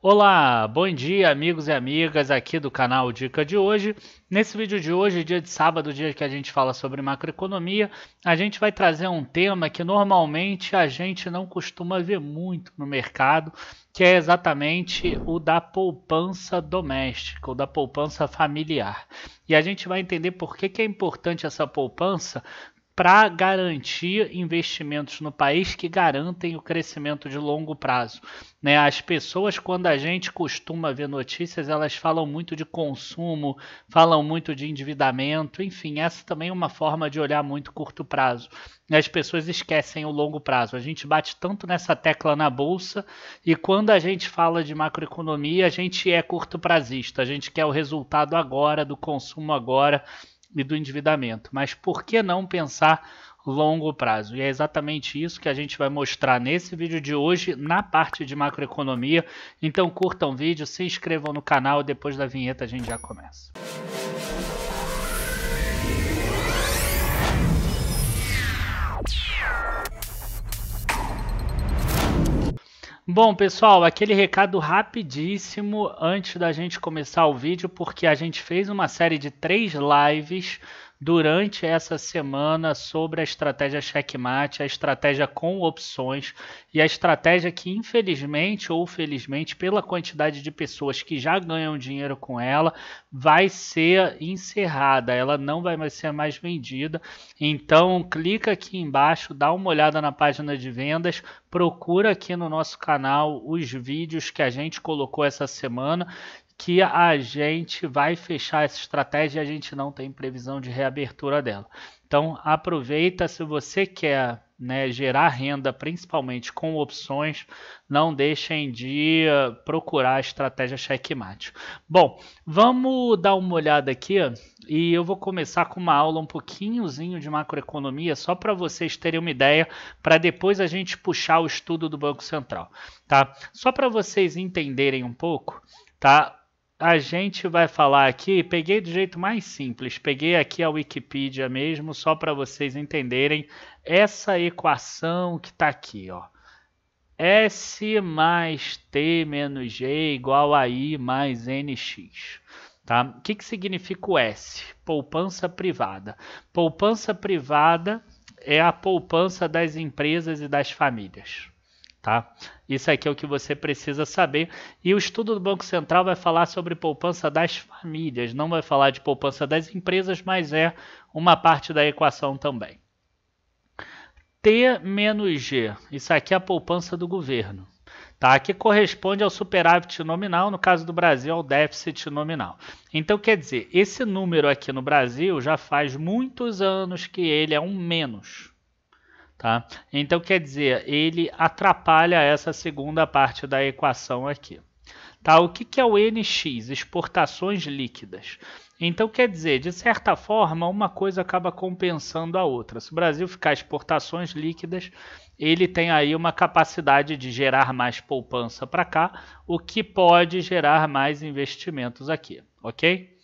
Olá, bom dia amigos e amigas aqui do canal Dica de Hoje. Nesse vídeo de hoje, dia de sábado, dia que a gente fala sobre macroeconomia, a gente vai trazer um tema que normalmente a gente não costuma ver muito no mercado, que é exatamente o da poupança doméstica, ou da poupança familiar. E a gente vai entender por que, que é importante essa poupança para garantir investimentos no país que garantem o crescimento de longo prazo. Né? As pessoas, quando a gente costuma ver notícias, elas falam muito de consumo, falam muito de endividamento, enfim, essa também é uma forma de olhar muito curto prazo. As pessoas esquecem o longo prazo. A gente bate tanto nessa tecla na bolsa e quando a gente fala de macroeconomia, a gente é curto prazista, a gente quer o resultado agora, do consumo agora e do endividamento. Mas por que não pensar longo prazo? E é exatamente isso que a gente vai mostrar nesse vídeo de hoje na parte de macroeconomia. Então curtam o vídeo, se inscrevam no canal, depois da vinheta a gente já começa. Bom, pessoal, aquele recado rapidíssimo antes da gente começar o vídeo, porque a gente fez uma série de três lives durante essa semana sobre a estratégia checkmate, a estratégia com opções e a estratégia que, infelizmente ou felizmente, pela quantidade de pessoas que já ganham dinheiro com ela, vai ser encerrada, ela não vai mais ser mais vendida. Então, clica aqui embaixo, dá uma olhada na página de vendas, procura aqui no nosso canal os vídeos que a gente colocou essa semana que a gente vai fechar essa estratégia e a gente não tem previsão de reabertura dela. Então aproveita se você quer né, gerar renda, principalmente com opções, não deixem de procurar a estratégia checkmate. Bom, vamos dar uma olhada aqui e eu vou começar com uma aula um pouquinhozinho de macroeconomia, só para vocês terem uma ideia, para depois a gente puxar o estudo do Banco Central. Tá? Só para vocês entenderem um pouco, tá? a gente vai falar aqui, peguei do jeito mais simples, peguei aqui a Wikipedia mesmo, só para vocês entenderem essa equação que está aqui, ó. S mais T menos G igual a I mais NX. Tá? O que, que significa o S? Poupança privada. Poupança privada é a poupança das empresas e das famílias tá? Isso aqui é o que você precisa saber. E o estudo do Banco Central vai falar sobre poupança das famílias, não vai falar de poupança das empresas, mas é uma parte da equação também. T menos G, isso aqui é a poupança do governo, tá? Que corresponde ao superávit nominal, no caso do Brasil, ao déficit nominal. Então, quer dizer, esse número aqui no Brasil já faz muitos anos que ele é um menos, Tá? Então, quer dizer, ele atrapalha essa segunda parte da equação aqui. Tá? O que, que é o NX? Exportações líquidas. Então, quer dizer, de certa forma, uma coisa acaba compensando a outra. Se o Brasil ficar exportações líquidas, ele tem aí uma capacidade de gerar mais poupança para cá, o que pode gerar mais investimentos aqui, ok?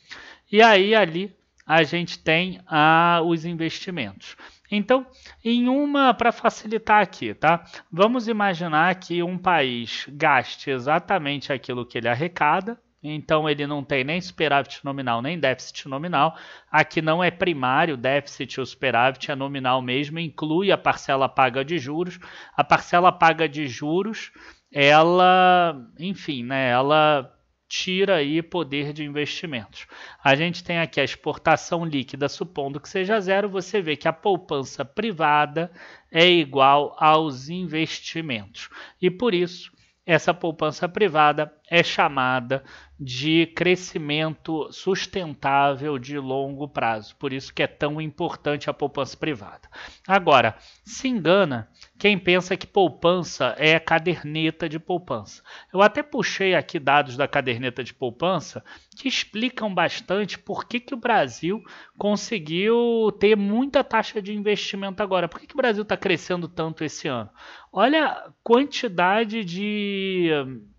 E aí, ali, a gente tem ah, os investimentos. Então, em uma para facilitar aqui, tá? Vamos imaginar que um país gaste exatamente aquilo que ele arrecada, então ele não tem nem superávit nominal, nem déficit nominal. Aqui não é primário, déficit ou superávit é nominal mesmo, inclui a parcela paga de juros. A parcela paga de juros, ela, enfim, né, ela tira aí poder de investimentos. A gente tem aqui a exportação líquida, supondo que seja zero, você vê que a poupança privada é igual aos investimentos. E por isso, essa poupança privada é chamada de crescimento sustentável de longo prazo. Por isso que é tão importante a poupança privada. Agora, se engana quem pensa que poupança é caderneta de poupança. Eu até puxei aqui dados da caderneta de poupança que explicam bastante por que, que o Brasil conseguiu ter muita taxa de investimento agora. Por que, que o Brasil está crescendo tanto esse ano? Olha a quantidade de,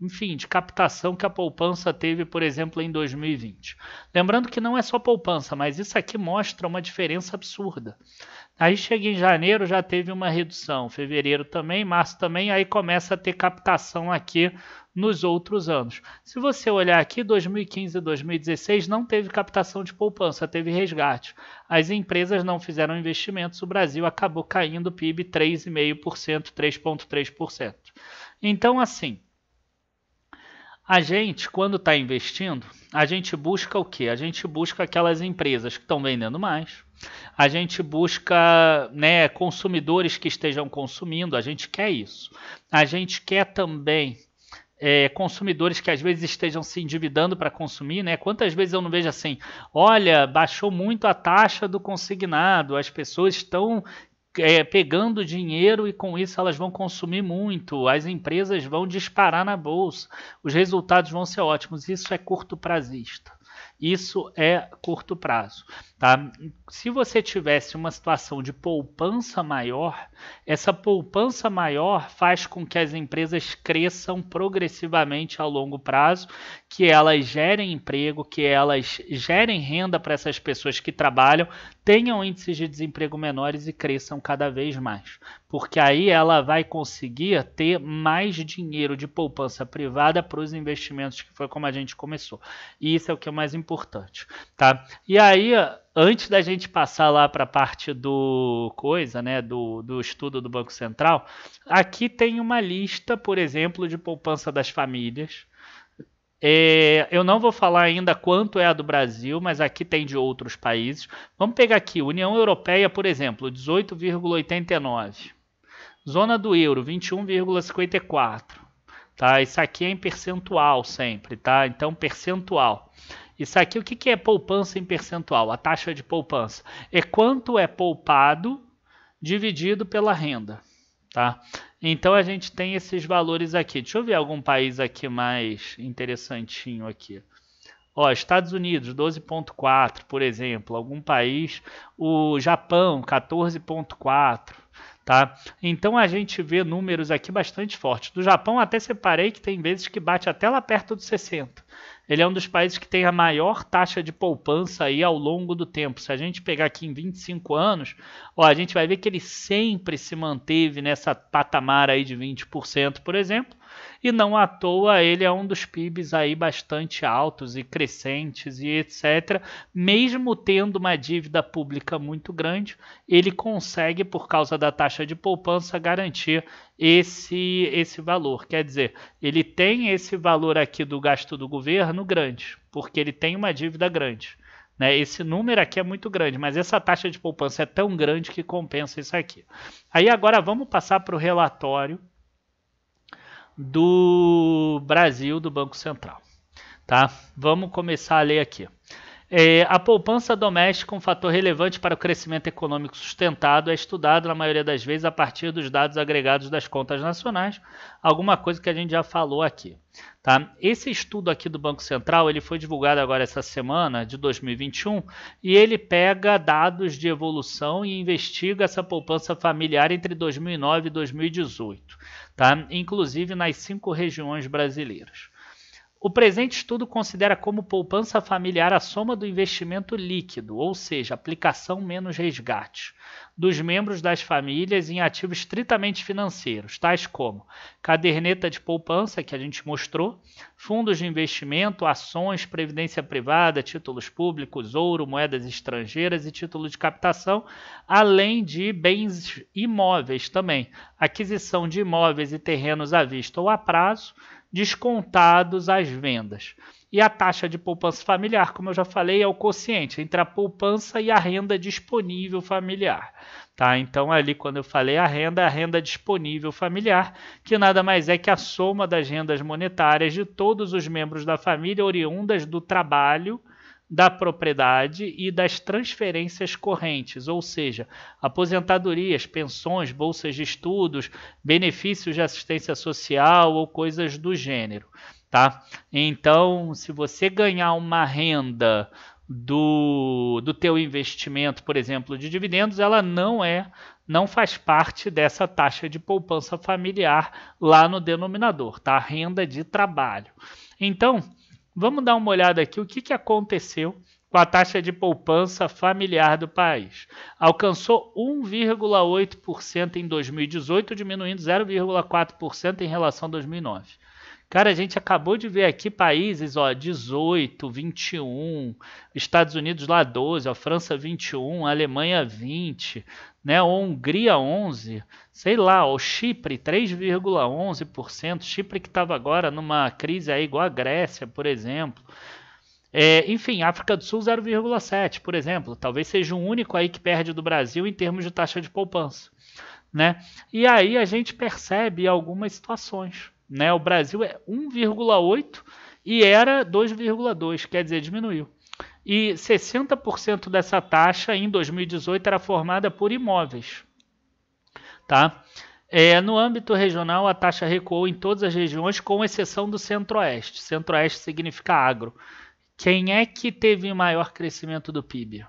enfim, de capital impactação que a poupança teve, por exemplo, em 2020. Lembrando que não é só poupança, mas isso aqui mostra uma diferença absurda. Aí chega em janeiro, já teve uma redução, fevereiro também, março também, aí começa a ter captação aqui nos outros anos. Se você olhar aqui, 2015 e 2016 não teve captação de poupança, teve resgate. As empresas não fizeram investimentos, o Brasil acabou caindo o PIB 3,5%, 3,3%. Então, assim, a gente, quando está investindo, a gente busca o quê? A gente busca aquelas empresas que estão vendendo mais, a gente busca né, consumidores que estejam consumindo, a gente quer isso. A gente quer também é, consumidores que às vezes estejam se endividando para consumir, né? Quantas vezes eu não vejo assim, olha, baixou muito a taxa do consignado, as pessoas estão é, pegando dinheiro e com isso elas vão consumir muito, as empresas vão disparar na bolsa, os resultados vão ser ótimos. Isso é curto prazista. Isso é curto prazo, tá? Se você tivesse uma situação de poupança maior, essa poupança maior faz com que as empresas cresçam progressivamente a longo prazo, que elas gerem emprego, que elas gerem renda para essas pessoas que trabalham, tenham índices de desemprego menores e cresçam cada vez mais porque aí ela vai conseguir ter mais dinheiro de poupança privada para os investimentos, que foi como a gente começou. E isso é o que é mais importante, tá? E aí, antes da gente passar lá para a parte do coisa, né, do, do estudo do Banco Central, aqui tem uma lista, por exemplo, de poupança das famílias. É, eu não vou falar ainda quanto é a do Brasil, mas aqui tem de outros países. Vamos pegar aqui, União Europeia, por exemplo, 18,89. Zona do euro, 21,54. Tá? Isso aqui é em percentual sempre, tá? Então, percentual. Isso aqui, o que, é poupança em percentual? A taxa de poupança. É quanto é poupado dividido pela renda, tá? Então, a gente tem esses valores aqui. Deixa eu ver algum país aqui mais interessantinho aqui. Ó, Estados Unidos 12.4, por exemplo, algum país, o Japão 14.4, tá? Então a gente vê números aqui bastante fortes. Do Japão até separei que tem vezes que bate até lá perto dos 60. Ele é um dos países que tem a maior taxa de poupança aí ao longo do tempo. Se a gente pegar aqui em 25 anos, ó, a gente vai ver que ele sempre se manteve nessa patamar aí de 20%, por exemplo e não à toa ele é um dos PIBs aí bastante altos e crescentes e etc. Mesmo tendo uma dívida pública muito grande, ele consegue por causa da taxa de poupança garantir esse esse valor. Quer dizer, ele tem esse valor aqui do gasto do governo grande, porque ele tem uma dívida grande. Né? Esse número aqui é muito grande, mas essa taxa de poupança é tão grande que compensa isso aqui. Aí agora vamos passar para o relatório do Brasil, do Banco Central. Tá? Vamos começar a ler aqui. É, a poupança doméstica, um fator relevante para o crescimento econômico sustentado, é estudado na maioria das vezes a partir dos dados agregados das contas nacionais, alguma coisa que a gente já falou aqui. Tá? Esse estudo aqui do Banco Central ele foi divulgado agora essa semana, de 2021, e ele pega dados de evolução e investiga essa poupança familiar entre 2009 e 2018, tá? inclusive nas cinco regiões brasileiras. O presente estudo considera como poupança familiar a soma do investimento líquido, ou seja, aplicação menos resgate, dos membros das famílias em ativos estritamente financeiros, tais como caderneta de poupança, que a gente mostrou, fundos de investimento, ações, previdência privada, títulos públicos, ouro, moedas estrangeiras e títulos de captação, além de bens imóveis também, aquisição de imóveis e terrenos à vista ou a prazo, descontados às vendas. E a taxa de poupança familiar, como eu já falei, é o quociente entre a poupança e a renda disponível familiar. Tá? Então, ali quando eu falei a renda, é a renda disponível familiar, que nada mais é que a soma das rendas monetárias de todos os membros da família oriundas do trabalho da propriedade e das transferências correntes, ou seja, aposentadorias, pensões, bolsas de estudos, benefícios de assistência social ou coisas do gênero tá? Então, se você ganhar uma renda do, do teu investimento, por exemplo, de dividendos, ela não é, não faz parte dessa taxa de poupança familiar lá no denominador, tá? Renda de trabalho. Então, vamos dar uma olhada aqui o que, que aconteceu com a taxa de poupança familiar do país. Alcançou 1,8% em 2018, diminuindo 0,4% em relação a 2009. Cara, a gente acabou de ver aqui países, ó, 18, 21, Estados Unidos lá 12, a França 21, Alemanha 20, né, Hungria 11, sei lá, o Chipre 3,11%, Chipre que estava agora numa crise aí igual a Grécia, por exemplo. É, enfim, África do Sul 0,7, por exemplo, talvez seja o único aí que perde do Brasil em termos de taxa de poupança, né? E aí a gente percebe algumas situações né? O Brasil é 1,8 e era 2,2, quer dizer, diminuiu. E 60% dessa taxa em 2018 era formada por imóveis. Tá? É, no âmbito regional, a taxa recuou em todas as regiões, com exceção do Centro-Oeste. Centro-Oeste significa agro. Quem é que teve maior crescimento do PIB?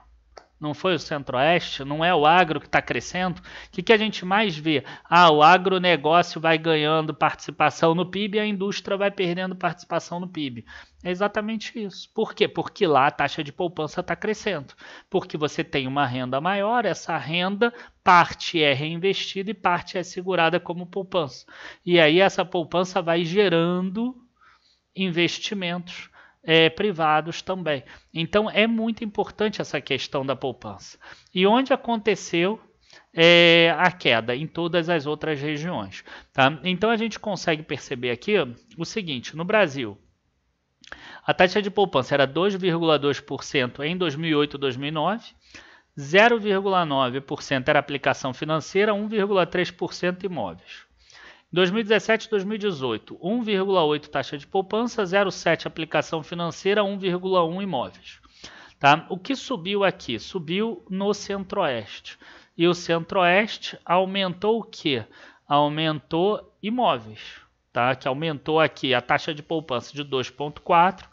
não foi o centro-oeste, não é o agro que está crescendo, o que, que a gente mais vê? Ah, o agronegócio vai ganhando participação no PIB e a indústria vai perdendo participação no PIB. É exatamente isso. Por quê? Porque lá a taxa de poupança está crescendo. Porque você tem uma renda maior, essa renda, parte é reinvestida e parte é segurada como poupança. E aí essa poupança vai gerando investimentos é, privados também. Então é muito importante essa questão da poupança. E onde aconteceu é, a queda em todas as outras regiões. Tá? Então a gente consegue perceber aqui o seguinte: no Brasil, a taxa de poupança era 2,2% em 2008 2009. 0,9% era aplicação financeira, 1,3% imóveis. 2017 2018, 1,8 taxa de poupança, 0,7 aplicação financeira, 1,1 imóveis. Tá? O que subiu aqui? Subiu no Centro-Oeste. E o Centro-Oeste aumentou o quê? Aumentou imóveis, tá? que aumentou aqui a taxa de poupança de 2,4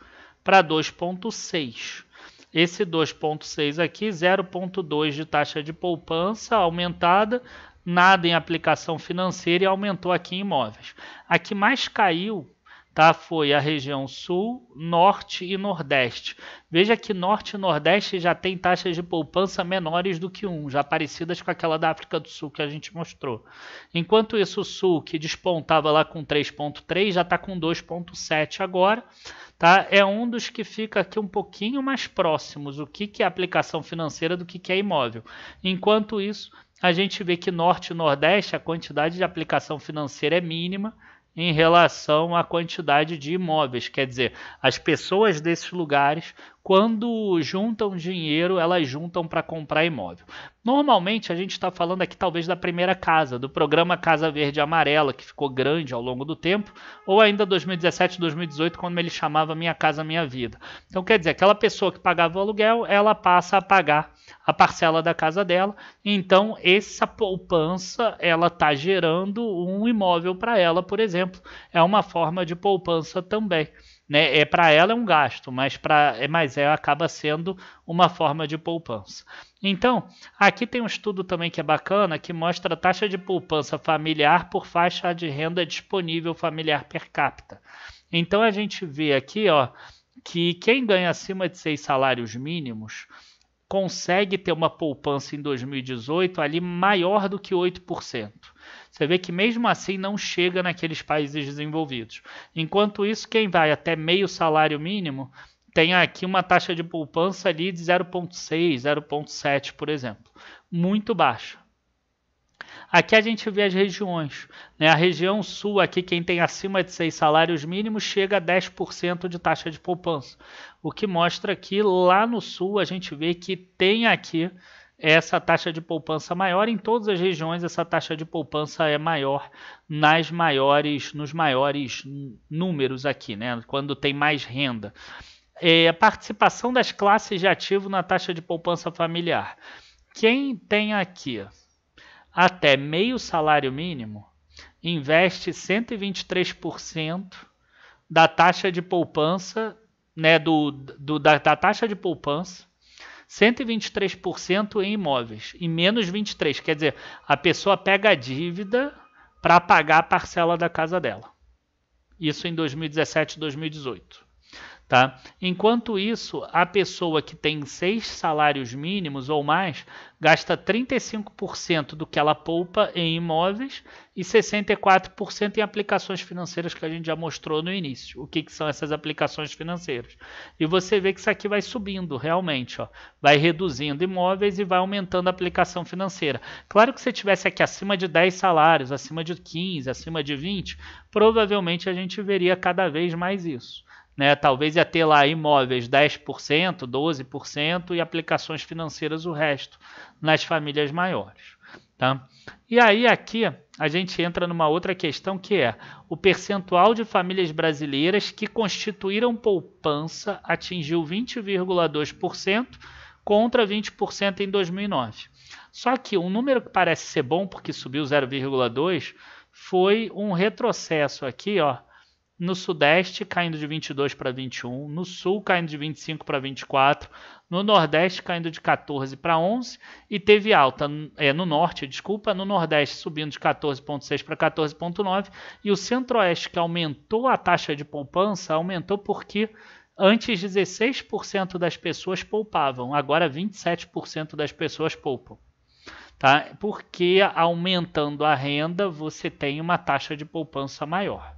para 2,6. Esse 2,6 aqui, 0,2 de taxa de poupança aumentada, nada em aplicação financeira e aumentou aqui em imóveis. A que mais caiu tá? Foi a região sul, norte e nordeste. Veja que norte e nordeste já tem taxas de poupança menores do que um, já parecidas com aquela da África do Sul que a gente mostrou. Enquanto isso, o sul, que despontava lá com 3,3, já está com 2,7 agora. Tá? É um dos que fica aqui um pouquinho mais próximos, o que, que é aplicação financeira do que, que é imóvel. Enquanto isso, a gente vê que norte e nordeste a quantidade de aplicação financeira é mínima em relação à quantidade de imóveis. Quer dizer, as pessoas desses lugares, quando juntam dinheiro, elas juntam para comprar imóvel. Normalmente, a gente está falando aqui talvez da primeira casa, do programa Casa Verde Amarela, que ficou grande ao longo do tempo, ou ainda 2017, 2018, quando ele chamava Minha Casa Minha Vida. Então, quer dizer, aquela pessoa que pagava o aluguel, ela passa a pagar a parcela da casa dela. Então, essa poupança, ela está gerando um imóvel para ela, por exemplo. É uma forma de poupança também. Né? É para ela é um gasto, mas para é mais ela é, acaba sendo uma forma de poupança. Então, aqui tem um estudo também que é bacana, que mostra a taxa de poupança familiar por faixa de renda disponível familiar per capita. Então a gente vê aqui, ó, que quem ganha acima de seis salários mínimos, consegue ter uma poupança em 2018 ali maior do que 8%. Você vê que mesmo assim não chega naqueles países desenvolvidos. Enquanto isso, quem vai até meio salário mínimo tem aqui uma taxa de poupança ali de 0,6, 0,7, por exemplo, muito baixa. Aqui a gente vê as regiões. Né? A região sul, aqui, quem tem acima de seis salários mínimos, chega a 10% de taxa de poupança. O que mostra que lá no sul a gente vê que tem aqui essa taxa de poupança maior em todas as regiões essa taxa de poupança é maior nas maiores nos maiores números aqui né quando tem mais renda é a participação das classes de ativo na taxa de poupança familiar quem tem aqui até meio salário mínimo investe 123% da taxa de poupança, né, do, do da, da, taxa de poupança, 123% em imóveis e menos 23, quer dizer, a pessoa pega a dívida para pagar a parcela da casa dela. Isso em 2017 e 2018. Tá? Enquanto isso, a pessoa que tem seis salários mínimos ou mais gasta 35% do que ela poupa em imóveis e 64% em aplicações financeiras que a gente já mostrou no início. O que, que são essas aplicações financeiras? E você vê que isso aqui vai subindo realmente, ó. vai reduzindo imóveis e vai aumentando a aplicação financeira. Claro que se tivesse aqui acima de 10 salários, acima de 15, acima de 20, provavelmente a gente veria cada vez mais isso. Né? Talvez ia ter lá imóveis 10%, 12% e aplicações financeiras o resto nas famílias maiores. Tá? E aí aqui a gente entra numa outra questão que é o percentual de famílias brasileiras que constituíram poupança atingiu 20,2% contra 20% em 2009. Só que um número que parece ser bom porque subiu 0,2 foi um retrocesso aqui, ó, no Sudeste caindo de 22 para 21, no Sul caindo de 25 para 24, no Nordeste caindo de 14 para 11 e teve alta é, no Norte, desculpa, no Nordeste subindo de 14,6 para 14,9 e o Centro-Oeste que aumentou a taxa de poupança aumentou porque antes 16% das pessoas poupavam, agora 27% das pessoas poupam. Tá? Porque aumentando a renda você tem uma taxa de poupança maior.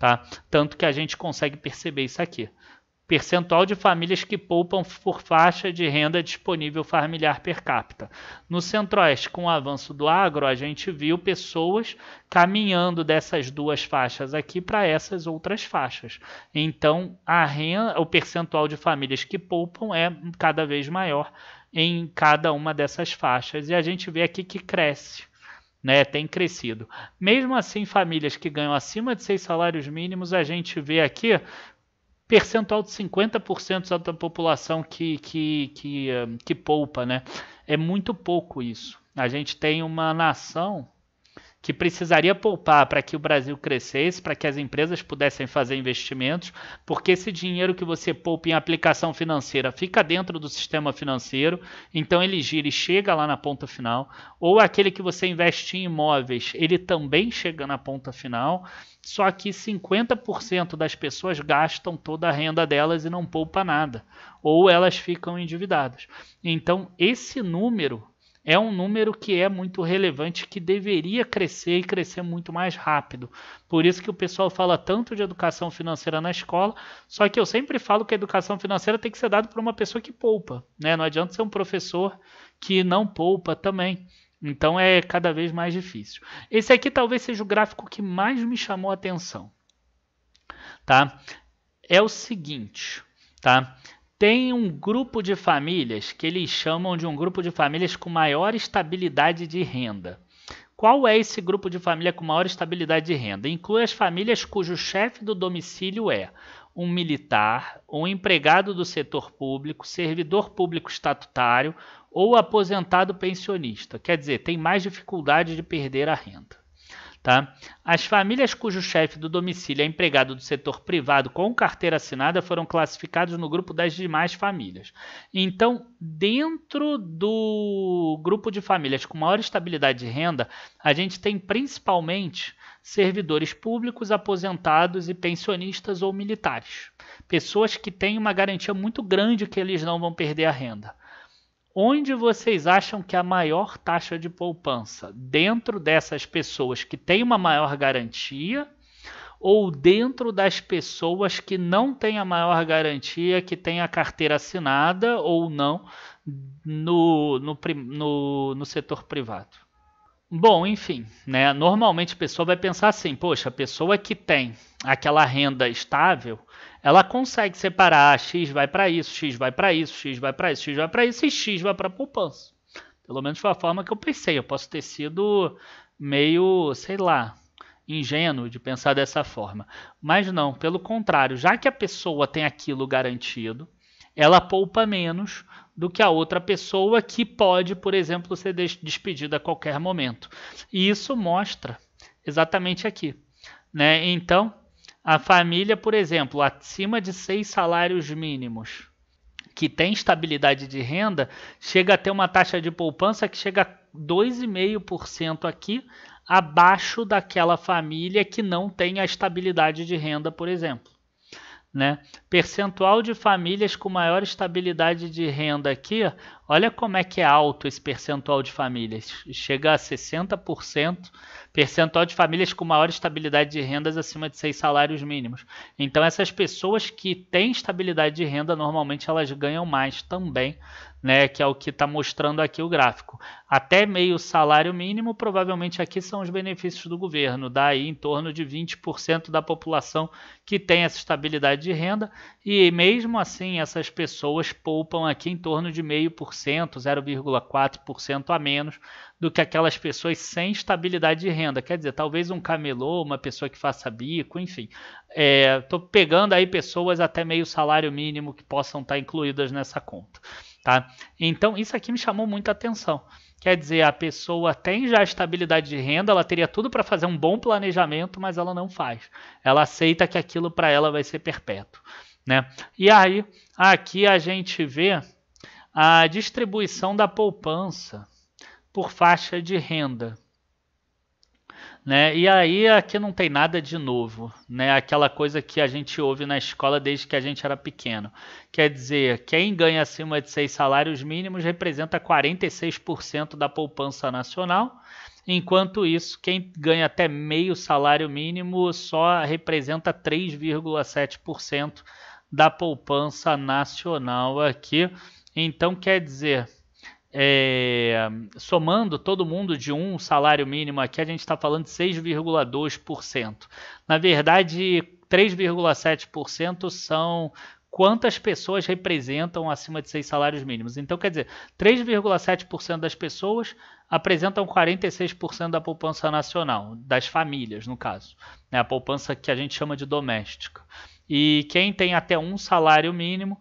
Tá? Tanto que a gente consegue perceber isso aqui. Percentual de famílias que poupam por faixa de renda disponível familiar per capita. No Centro-Oeste, com o avanço do agro, a gente viu pessoas caminhando dessas duas faixas aqui para essas outras faixas. Então, a renda, o percentual de famílias que poupam é cada vez maior em cada uma dessas faixas. E a gente vê aqui que cresce né, tem crescido. Mesmo assim, famílias que ganham acima de seis salários mínimos, a gente vê aqui percentual de 50% da população que, que, que, eh, que poupa, né? É muito pouco isso. A gente tem uma nação que precisaria poupar para que o Brasil crescesse, para que as empresas pudessem fazer investimentos, porque esse dinheiro que você poupa em aplicação financeira fica dentro do sistema financeiro, então ele gira e chega lá na ponta final, ou aquele que você investe em imóveis, ele também chega na ponta final, só que 50% das pessoas gastam toda a renda delas e não poupa nada, ou elas ficam endividadas. Então, esse número é um número que é muito relevante, que deveria crescer e crescer muito mais rápido. Por isso que o pessoal fala tanto de educação financeira na escola, só que eu sempre falo que a educação financeira tem que ser dada por uma pessoa que poupa, né? Não adianta ser um professor que não poupa também. Então é cada vez mais difícil. Esse aqui talvez seja o gráfico que mais me chamou a atenção. Tá? É o seguinte, tá? Tem um grupo de famílias que eles chamam de um grupo de famílias com maior estabilidade de renda. Qual é esse grupo de família com maior estabilidade de renda? Inclui as famílias cujo chefe do domicílio é um militar, um empregado do setor público, servidor público estatutário ou aposentado pensionista. Quer dizer, tem mais dificuldade de perder a renda. Tá? As famílias cujo chefe do domicílio é empregado do setor privado com carteira assinada foram classificados no grupo das demais famílias. Então, dentro do grupo de famílias com maior estabilidade de renda, a gente tem principalmente servidores públicos, aposentados e pensionistas ou militares. Pessoas que têm uma garantia muito grande que eles não vão perder a renda. Onde vocês acham que a maior taxa de poupança? Dentro dessas pessoas que têm uma maior garantia ou dentro das pessoas que não têm a maior garantia, que têm a carteira assinada ou não no, no, no, no setor privado? Bom, enfim, né? Normalmente a pessoa vai pensar assim: poxa, a pessoa que tem aquela renda estável, ela consegue separar ah, x vai para isso, x vai para isso, x vai para isso, x vai para isso e x vai para poupança. Pelo menos foi a forma que eu pensei. Eu posso ter sido meio, sei lá, ingênuo de pensar dessa forma. Mas não, pelo contrário, já que a pessoa tem aquilo garantido, ela poupa menos do que a outra pessoa que pode, por exemplo, ser despedida a qualquer momento. E isso mostra exatamente aqui. Né? Então, a família, por exemplo, acima de seis salários mínimos, que tem estabilidade de renda, chega a ter uma taxa de poupança que chega a 2,5% aqui, abaixo daquela família que não tem a estabilidade de renda, por exemplo. Né? Percentual de famílias com maior estabilidade de renda aqui Olha como é que é alto esse percentual de famílias. Chega a 60%, percentual de famílias com maior estabilidade de rendas acima de seis salários mínimos. Então, essas pessoas que têm estabilidade de renda, normalmente elas ganham mais também né, que é o que está mostrando aqui o gráfico. Até meio salário mínimo, provavelmente aqui são os benefícios do governo, daí em torno de 20% da população que tem essa estabilidade de renda, e mesmo assim essas pessoas poupam aqui em torno de 0,5%, 0,4% a menos do que aquelas pessoas sem estabilidade de renda. Quer dizer, talvez um camelô, uma pessoa que faça bico, enfim. Estou é, pegando aí pessoas até meio salário mínimo que possam estar tá incluídas nessa conta tá? Então isso aqui me chamou muita atenção. Quer dizer, a pessoa tem já estabilidade de renda, ela teria tudo para fazer um bom planejamento, mas ela não faz. Ela aceita que aquilo para ela vai ser perpétuo, né? E aí aqui a gente vê a distribuição da poupança por faixa de renda. Né? E aí aqui não tem nada de novo, né? Aquela coisa que a gente ouve na escola desde que a gente era pequeno. Quer dizer, quem ganha acima de seis salários mínimos representa 46% da poupança nacional, enquanto isso, quem ganha até meio salário mínimo só representa 3,7% da poupança nacional aqui. Então quer dizer, é, somando todo mundo de um salário mínimo aqui, a gente está falando de 6,2%. Na verdade, 3,7% são quantas pessoas representam acima de seis salários mínimos. Então, quer dizer, 3,7% das pessoas apresentam 46% da poupança nacional, das famílias, no caso, né? a poupança que a gente chama de doméstica. E quem tem até um salário mínimo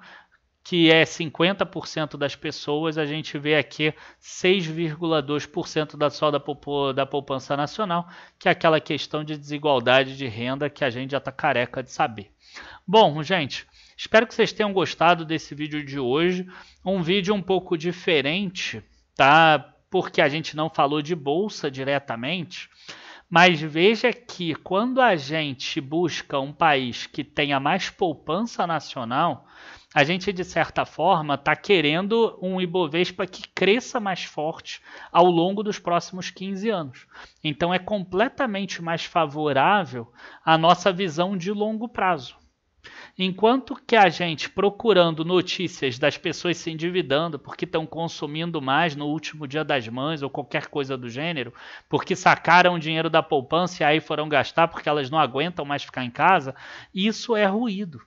que é 50% das pessoas, a gente vê aqui 6,2% da só da, da poupança nacional, que é aquela questão de desigualdade de renda que a gente já está careca de saber. Bom, gente, espero que vocês tenham gostado desse vídeo de hoje. Um vídeo um pouco diferente, tá? Porque a gente não falou de bolsa diretamente. Mas veja que quando a gente busca um país que tenha mais poupança nacional, a gente, de certa forma, está querendo um Ibovespa que cresça mais forte ao longo dos próximos 15 anos. Então, é completamente mais favorável a nossa visão de longo prazo. Enquanto que a gente procurando notícias das pessoas se endividando porque estão consumindo mais no último dia das mães ou qualquer coisa do gênero, porque sacaram dinheiro da poupança e aí foram gastar porque elas não aguentam mais ficar em casa, isso é ruído.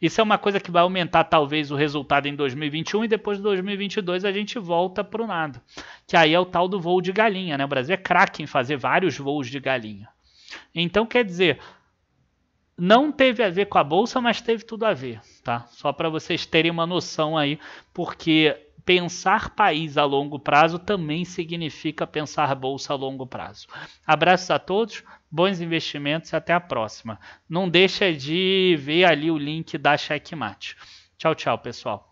Isso é uma coisa que vai aumentar talvez o resultado em 2021 e depois de 2022 a gente volta para o nada. Que aí é o tal do voo de galinha, né? O Brasil é craque em fazer vários voos de galinha. Então, quer dizer, não teve a ver com a bolsa, mas teve tudo a ver, tá? Só para vocês terem uma noção aí, porque pensar país a longo prazo também significa pensar bolsa a longo prazo. Abraços a todos, bons investimentos e até a próxima. Não deixa de ver ali o link da Checkmate. Tchau, tchau, pessoal.